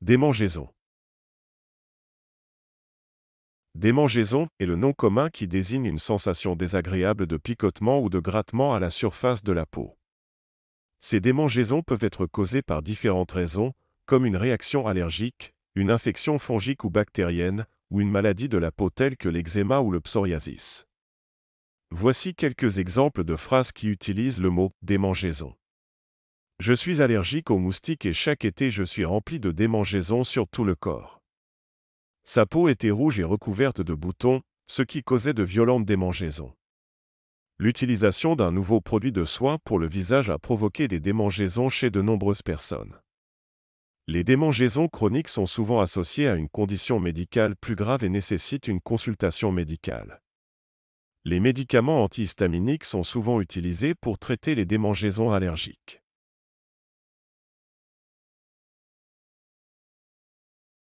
Démangeaison. Démangeaison est le nom commun qui désigne une sensation désagréable de picotement ou de grattement à la surface de la peau. Ces démangeaisons peuvent être causées par différentes raisons, comme une réaction allergique, une infection fongique ou bactérienne, ou une maladie de la peau telle que l'eczéma ou le psoriasis. Voici quelques exemples de phrases qui utilisent le mot démangeaison. Je suis allergique aux moustiques et chaque été je suis rempli de démangeaisons sur tout le corps. Sa peau était rouge et recouverte de boutons, ce qui causait de violentes démangeaisons. L'utilisation d'un nouveau produit de soin pour le visage a provoqué des démangeaisons chez de nombreuses personnes. Les démangeaisons chroniques sont souvent associées à une condition médicale plus grave et nécessitent une consultation médicale. Les médicaments antihistaminiques sont souvent utilisés pour traiter les démangeaisons allergiques.